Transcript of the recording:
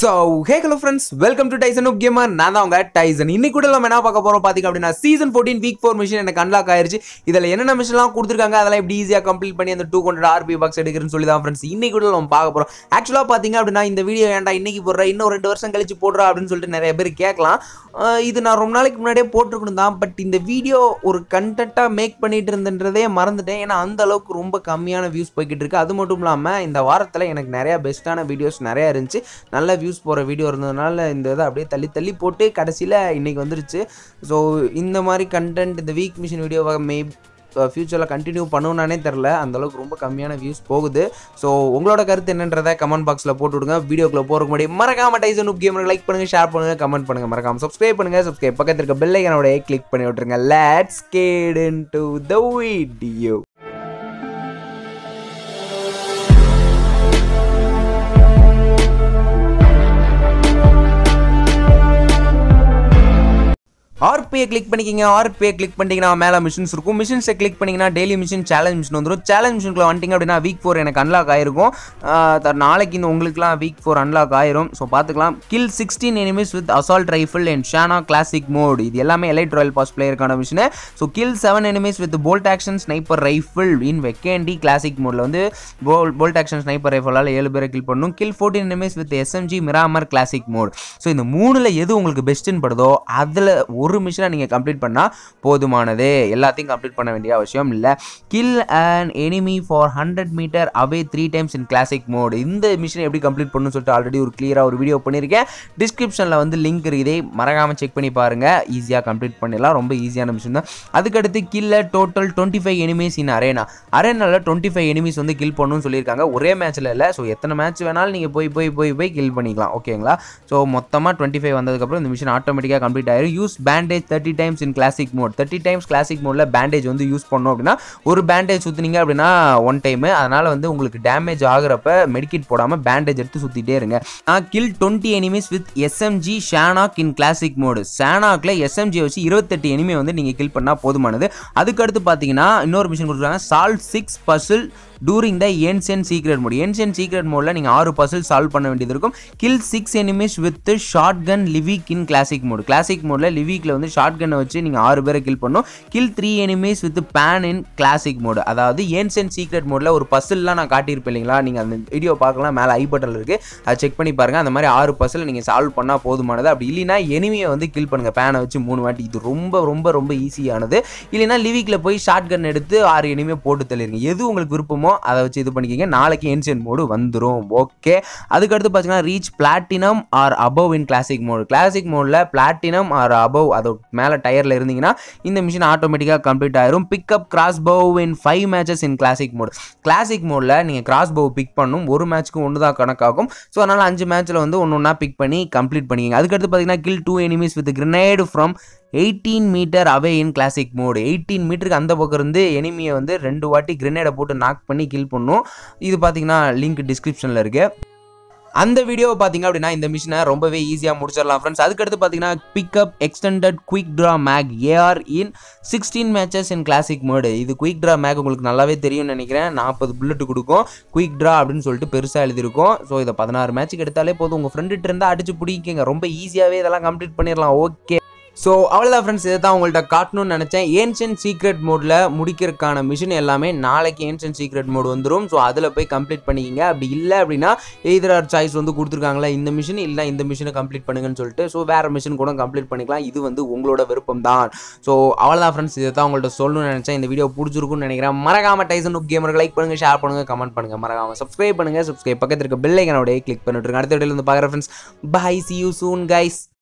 so hey hello friends welcome to Tyson of gamer நான் தான் அவங்க டைசன் இன்னைக்கு கூட நம்ம என்ன பார்க்க போகிறோம் பார்த்திங்க அப்படின்னா season fourteen week four mission எனக்கு அன்லாக் ஆயிருச்சு இதில் என்னென்ன மிஷின்லாம் கொடுத்துருக்காங்க அதெல்லாம் எப்படி ஈஸியாக கம்ப்ளீட் பண்ணி அந்த டூ ஹண்ட்ரட் ஆர்பி பாக்ஸ் எடுக்கிறேன்னு சொல்லி தான் ஃப்ரெண்ட்ஸ் இன்னைக்கு கூட நம்ம பார்க்க போகிறோம் ஆக்சுவலாக பார்த்திங்க அப்படின்னா இந்த வீடியோ ஏன்டா இன்றைக்கி போடுறேன் இன்னும் ரெண்டு வருஷம் கழிச்சு போடுறா அப்படின்னு சொல்லிட்டு நிறைய பேர் கேட்கலாம் இது நான் ரொம்ப நாளைக்கு முன்னாடியே போட்டிருக்கணும் தான் பட் இந்த வீடியோ ஒரு கண்டென்ட்டாக மேக் பண்ணிட்டு இருந்தன்றதே மறந்துட்டேன் ஏன்னா அந்த அளவுக்கு ரொம்ப கம்மியான வியூஸ் போய்கிட்டு இருக்கு அது மட்டும் இல்லாமல் இந்த வாரத்தில் எனக்கு நிறையா பெஸ்ட்டான வீடியோஸ் நிறையா இருந்துச்சு நல்ல நல்லா வியூஸ் போகிற வீடியோ இருந்ததுனால இந்த இதை அப்படியே தள்ளி தள்ளி போட்டு கடைசியில் இன்றைக்கி வந்துருச்சு ஸோ இந்த மாதிரி கண்டென்ட் இந்த வீக் மிஷின் வீடியோவாக மே ஃப்யூச்சரில் கண்டினியூ பண்ணுவோம்னானே தெரில அந்தளவுக்கு ரொம்ப கம்மியான வியூஸ் போகுது ஸோ உங்களோட கருத்து என்னன்றதை கமெண்ட் பாக்ஸில் போட்டு விடுங்க வீடியோக்குள்ளே போகிறக்கு முன்னாடி மறக்காம டைசன் உப் கேமரை லைக் பண்ணுங்கள் ஷேர் பண்ணுங்கள் கமெண்ட் பண்ணுங்கள் மறக்காம சப்ஸ்கிரைப் பண்ணுங்கள் சப்ஸ்கிரைப் பக்கத்தில் இருக்க பெல்லைக்கனோடைய கிளிக் பண்ணி விட்டுருங்க let's get into the video ஆர்பிஐ கிளிக் பண்ணிக்கிங்க ஆர்பிஐ கிளிக் பண்ணிங்கன்னா மேலே மிஷின்ஸ் இருக்கும் மிஷின்ஸை கிளிக் பண்ணிங்கன்னா டெய்லி மிஷின் சேலஞ்ச் மிஷின் வந்துடும் சேலஞ்ச் மிஷினில் வந்துட்டிங்க அப்படின்னா வீக் ஃபோர் எனக்கு அன்லாக் ஆயிருக்கும் நாளைக்கு இந்த உங்களுக்குலாம் வீக் ஃபோர் அன்லாக் ஆயிரும் ஸோ பார்த்துக்கலாம் kill sixteen enemies with assault rifle and Sanhok classic mode இது எல்லாமே எலைட் ராயல் பாஸ் பிளேயருக்கான mission so kill seven enemies with bolt action sniper rifle in Vikendi classic மோடில் வந்து போல் போல்ட் ஆக்ஷன் ஸ்னைப்பர் ரைஃபிளால் ஏழு பேரை kill பண்ணணும் kill fourteen enemies with SMG Miramar classic mode so இந்த மூணில் எது உங்களுக்கு பெஸ்ட்டுன்னு படுதோ அதில் ஒரு ஒரு மிஷனை நீங்கள் கம்ப்ளீட் பண்ணால் போதுமானது எல்லாத்தையும் கம்ப்ளீட் பண்ண வேண்டிய அவசியம் இல்லை kill an enemy far hundred metre away three times in classic mode இந்த மிஷினை எப்படி கம்ப்ளீட் பண்ணணும்னு சொல்லிட்டு ஆல்ரெடி ஒரு கிளியராக ஒரு வீடியோ பண்ணியிருக்கேன் டிஸ்கிரிப்ஷனில் வந்து லிங்க் இருக்குதே மறக்காமல் செக் பண்ணி பாருங்கள் ஈஸியாக கம்ப்ளீட் பண்ணிடலாம் ரொம்ப ஈஸியான மிஷின் தான் அதுக்கடுத்து கில்ல total twenty five enemies in arena அரேனாவில் டுவெண்ட்டி ஃபைவ் எனிமீஸ் வந்து கில் பண்ணணும்னு சொல்லியிருக்காங்க ஒரே மேட்ச்சில் இல்லை ஸோ எத்தனை மேட்ச் வேணாலும் நீங்கள் போய் போய் போய் போய் கில் பண்ணிக்கலாம் ஓகேங்களா ஸோ மொத்தமாக டுவெண்ட்டி ஃபைவ் வந்ததுக்கப்புறம் இந்த மிஷின் ஆட்டோமேட்டிக்காக கம்ப்ளீட் ஆயிரும் use band bandage thirty times in classic mode thirty times classic மோடில் பேண்டேஜ் வந்து யூஸ் பண்ணோம் அப்படின்னா ஒரு பேண்டேஜ் சுற்றினீங்க அப்படின்னா ஒன் டைமு அதனால் வந்து உங்களுக்கு டேமேஜ் ஆகிறப்ப மெடிக்கிட் போடாமல் பேண்டேஜ் எடுத்து சுற்றிட்டே இருங்க நான் kill twenty enemies with SMG Sanhok in classic mode ஷேனாக்கில் எஸ்எம்ஜி வச்சு இருபத்தெட்டு எனிமே வந்து நீங்கள் கில் பண்ணால் போதுமானது அதுக்கடுத்து பார்த்தீங்கன்னா இன்னொரு மிஷின் கொடுத்துருக்காங்க solve six puzzle during the ancient secret mode ancient secret மோடில் நீங்கள் ஆறு பசில் சால்வ் பண்ண வேண்டியது இருக்கும் kill six enemies with shotgun Livik in classic mode classic மோடில் லிவிக்கில் வந்து ஷார்ட் கன் வச்சு நீங்கள் ஆறு பேரை கில் பண்ணும் kill three enemies with pan in classic mode அதாவது ஏன்சியன் சீக்ரெட் மோடில் ஒரு பசில்லாம் நான் காட்டியிருப்பேன் இல்லைங்களா நீங்கள் அந்த வீடியோ பார்க்கலாம் மேலே ஐ பட்டன் இருக்குது அதை செக் பண்ணி பாருங்கள் அந்த மாதிரி ஆறு பசில் நீங்கள் சால்வ் பண்ணால் போதுமானது அப்படி இல்லைனா எனிமியை வந்து கில் பண்ணுங்கள் பேனை வச்சு மூணு வாட்டி இது ரொம்ப ரொம்ப ரொம்ப ஈஸியானது இல்லைனா லிவிக்கில் போய் ஷார்ட் கன் எடுத்து ஆறு எனிமே போட்டு தள்ளிடுங்க எது உங்களுக்கு விருப்பமோ இருக்கும் அதை வச்சு இது பண்ணிக்கிங்க நாளைக்கு ஏன்சியன் மோடு வந்துடும் ஓகே அதுக்கடுத்து பார்த்தீங்கன்னா reach platinum or above in classic mode classic மோடில் பிளாட்டினம் ஆர் அபவ் அது மேலே டயரில் இருந்தீங்கன்னா இந்த மிஷின் ஆட்டோமேட்டிக்காக கம்ப்ளீட் ஆயிரும் pick up crossbow in five matches in classic mode classic மோடில் நீங்கள் கிராஸ் பவ் பிக் பண்ணும் ஒரு மேட்ச்க்கு ஒன்று தான் கணக்காகும் ஸோ அதனால் அஞ்சு மேட்ச்சில் வந்து ஒன்று ஒன்றா பிக் பண்ணி கம்ப்ளீட் பண்ணிக்கிங்க அதுக்கடுத்து பார்த்தீங்கன்னா kill two enemies with grenade from eighteen metre away in classic mode eighteen மீட்டருக்கு அந்த பக்கம் இருந்து எனிமியை வந்து ரெண்டு வாட்டி கிரனேடை போட்டு நாக் பண்ணி கில் பண்ணும் இது பார்த்தீங்கன்னா லிங்க் டிஸ்கிரிப்ஷனில் இருக்குது அந்த வீடியோவை பார்த்தீங்க அப்படின்னா இந்த மிஷினை ரொம்பவே ஈஸியாக முடிச்சிடலாம் ஃப்ரெண்ட்ஸ் அதுக்கடுத்து பார்த்தீங்கன்னா pick up extended quick draw mag AR in sixteen matches in classic mode இது குயிக் ட்ரா மேக் உங்களுக்கு நல்லாவே தெரியும்னு நினைக்கிறேன் நாற்பது புல்லட் கொடுக்கும் குயிக் ட்ரா அப்படின்னு சொல்லிட்டு பெருசாக எழுதியிருக்கும் ஸோ இதை பதினாறு மேட்ச்சுக்கு எடுத்தாலே போதும் உங்கள் ஃப்ரெண்டுகிட்ட இருந்தால் அடிச்சு பிடிக்குங்க ரொம்ப ஈஸியாகவே இதெல்லாம் கம்ப்ளீட் பண்ணிடலாம் ஓகே ஸோ அவ்வளோதான் ஃப்ரெண்ட்ஸ் இதை தான் உங்கள்கிட்ட காட்டணும்னு நினச்சேன் ஏன்ஷியன் சீக்ரெட் மோடில் முடிக்கிறதுக்கான மிஷின் எல்லாமே நாளைக்கு ஏன்ஷியன் சீக்ரெட் மோடு வந்துடும் ஸோ அதில் போய் கம்ப்ளீட் பண்ணிக்கிங்க அப்படி இல்லை அப்படின்னா எதிர சாய்ஸ் வந்து கொடுத்துருக்காங்களா இந்த மிஷின் இல்லை இந்த மிஷினை கம்ப்ளீட் பண்ணுங்கன்னு சொல்லிட்டு ஸோ வேறு மிஷின் கூட கம்ப்ளீட் பண்ணிக்கலாம் இது வந்து உங்களோட விருப்பம் தான் ஸோ அவ்வளோதான் ஃப்ரெண்ட்ஸ் இதை தான் உங்கள்கிட்ட சொல்லணும்னு நினச்சேன் இந்த வீடியோ பிடிச்சிருக்குன்னு நினைக்கிறேன் மறக்காம டைசன் உப் கேமருக்கு லைக் பண்ணுங்கள் ஷேர் பண்ணுங்கள் கமெண்ட் பண்ணுங்கள் மறக்காமல் சப்ஸ்கிரைப் பண்ணுங்கள் சப்ஸ்கிரைப் பக்கத்தில் இருக்க பெல்லைக்கனோடய கிளிக் பண்ணிட்டுருங்க அடுத்த வீடியோ வந்து பார்க்குறேன் friends bye see you soon guys